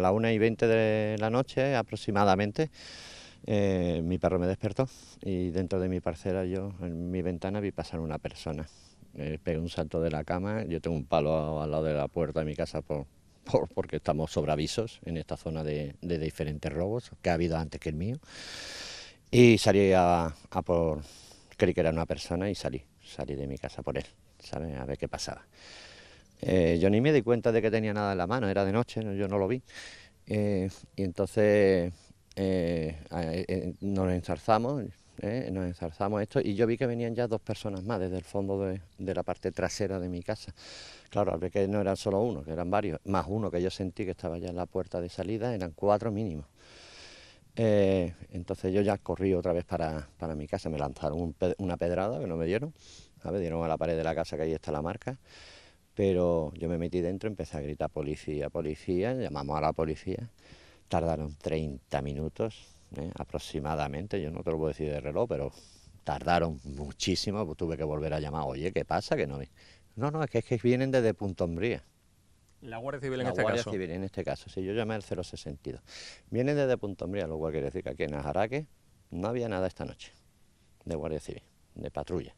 la 1 y 20 de la noche aproximadamente, eh, mi perro me despertó y dentro de mi parcela yo, en mi ventana, vi pasar una persona. pegué un salto de la cama, yo tengo un palo al lado de la puerta de mi casa por, porque estamos sobre avisos en esta zona de, de, diferentes robos que ha habido antes que el mío. Y salí a, por, creí que era una persona y salí, salí de mi casa por él, ¿sabes? A ver qué pasaba. Eh, yo ni me di cuenta de que tenía nada en la mano, era de noche, yo no lo vi. Eh, y entonces eh, nos enzarzamos, nos enzarzamos esto, y yo vi que venían ya dos personas más desde el fondo de, la parte trasera de mi casa. Claro, al ver que no eran solo uno, que eran varios, más uno que yo sentí que estaba ya en la puerta de salida, eran cuatro mínimos. entonces yo ya corrí otra vez para, mi casa, me lanzaron una pedrada que no me dieron, me dieron a la pared de la casa que ahí está la marca. Pero yo me metí dentro, empecé a gritar policía, policía, llamamos a la policía. Tardaron 30 minutos ¿eh? aproximadamente, yo no te lo puedo decir de reloj, pero tardaron muchísimo, pues tuve que volver a llamar, oye, ¿qué pasa? Que no No, no, es que, es que vienen desde Punto Hombría. La Guardia Civil en este caso. La Guardia Civil en este caso, sí, yo llamé al 062. Vienen desde Punto lo cual quiere decir que aquí en Ajaraque no había nada esta noche de Guardia Civil, de patrulla.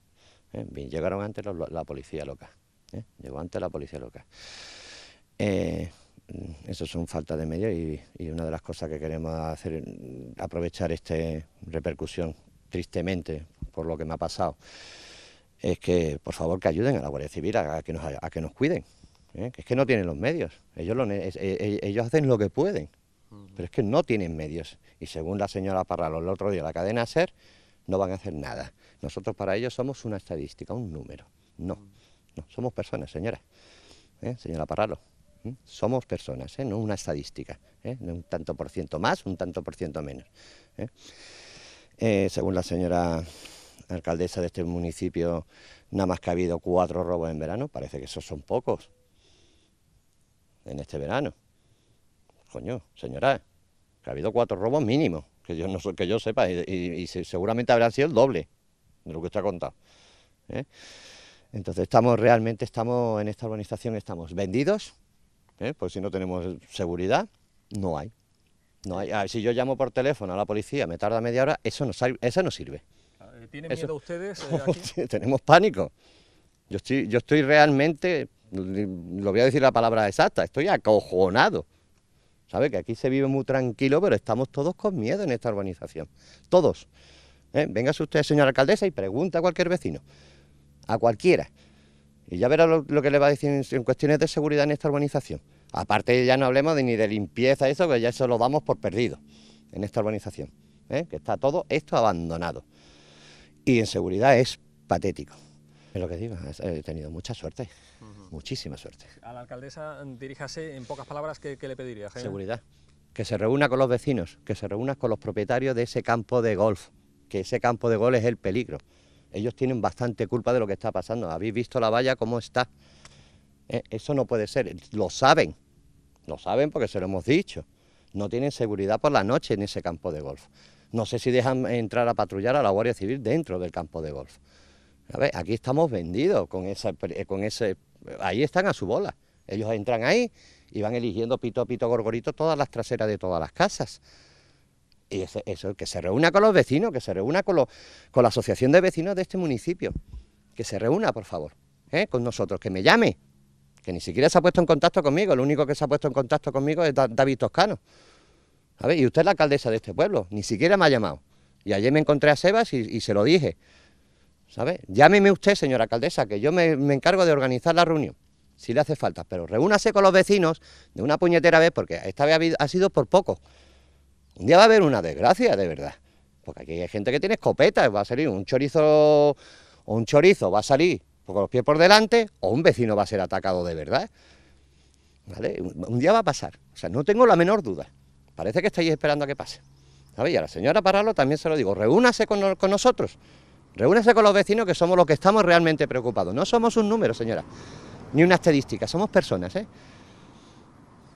¿eh? llegaron antes la policía local. ¿eh? Llegó antes la policía local. Eh, eso son falta de medios y, una de las cosas que queremos hacer aprovechar esta repercusión tristemente por lo que me ha pasado es que por favor que ayuden a la Guardia Civil a, que, nos, a que nos cuiden ¿eh? es que no tienen los medios ellos, lo, e, e, ellos hacen lo que pueden pero es que no tienen medios y según la señora Parralo el otro día la cadena SER no van a hacer nada nosotros para ellos somos una estadística un número no no, somos personas, señora, ¿eh? señora Parralo. ¿eh? Somos personas, ¿eh? no una estadística, un tanto por ciento más, un tanto por ciento menos. según la señora alcaldesa de este municipio, nada más que ha habido cuatro robos en verano, parece que esos son pocos en este verano. Coño, señora, que ha habido cuatro robos mínimos, que yo, no, que yo sepa, y, seguramente habrán sido el doble de lo que usted ha contado. Entonces estamos realmente estamos en esta urbanización estamos vendidos, ¿eh? pues si no tenemos seguridad no hay, no hay. Ah, si yo llamo por teléfono a la policía me tarda media hora eso no eso no sirve. Ah, ¿eh, ¿Tienen miedo ustedes? Eh, tenemos pánico. Yo estoy yo estoy realmente lo voy a decir la palabra exacta estoy acojonado. ¿Sabe? Que aquí se vive muy tranquilo, pero estamos todos con miedo en esta urbanización. Todos. ¿Eh? Véngase usted, señora alcaldesa, y pregunta a cualquier vecino a cualquiera. Y ya verá lo, que le va a decir en, cuestiones de seguridad en esta urbanización. Aparte ya no hablemos ni de limpieza, eso, que ya eso lo damos por perdido en esta urbanización. ¿eh? Que está todo esto abandonado. Y en seguridad es patético. Es lo que digo, he tenido mucha suerte, muchísima suerte. A la alcaldesa mm, diríjase en pocas palabras, ¿qué, le pediría? Seguridad. Que se reúna con los vecinos, que se reúna con los propietarios de ese campo de golf, que ese campo de golf es el peligro. Ellos tienen bastante culpa de lo que está pasando. Habéis visto la valla cómo está. Eh, eso no puede ser. Lo saben. Lo saben porque se lo hemos dicho. No tienen seguridad por la noche en ese campo de golf. No sé si dejan entrar a patrullar a la Guardia Civil dentro del campo de golf. A ver, aquí estamos vendidos con, eh, con ese... Ahí están a su bola. Ellos entran ahí y van eligiendo pito pito gorgorito todas las traseras de todas las casas. Y eso, que se reúna con los vecinos, que se reúna con, con la asociación de vecinos de este municipio. Que se reúna, por favor, ¿eh? con nosotros, que me llame, que ni siquiera se ha puesto en contacto conmigo, lo único que se ha puesto en contacto conmigo es David Toscano. A ver, y usted es la alcaldesa de este pueblo, ni siquiera me ha llamado. Y ayer me encontré a Sebas y, se lo dije. ¿Sabe? Llámeme usted, señora alcaldesa, que yo me, encargo de organizar la reunión, si le hace falta. Pero reúnase con los vecinos de una puñetera vez, porque esta vez ha sido por poco. Un día va a haber una desgracia, de verdad. Porque aquí hay gente que tiene escopetas, va a salir un chorizo o un chorizo, va a salir con los pies por delante, o un vecino va a ser atacado de verdad. ¿Vale? Un día va a pasar. O sea, no tengo la menor duda. Parece que estáis esperando a que pase. ¿Sabes? Y a la señora Paralo también se lo digo, reúnase con, nosotros. Reúnase con los vecinos que somos los que estamos realmente preocupados. No somos un número, señora, ni una estadística, somos personas, ¿eh?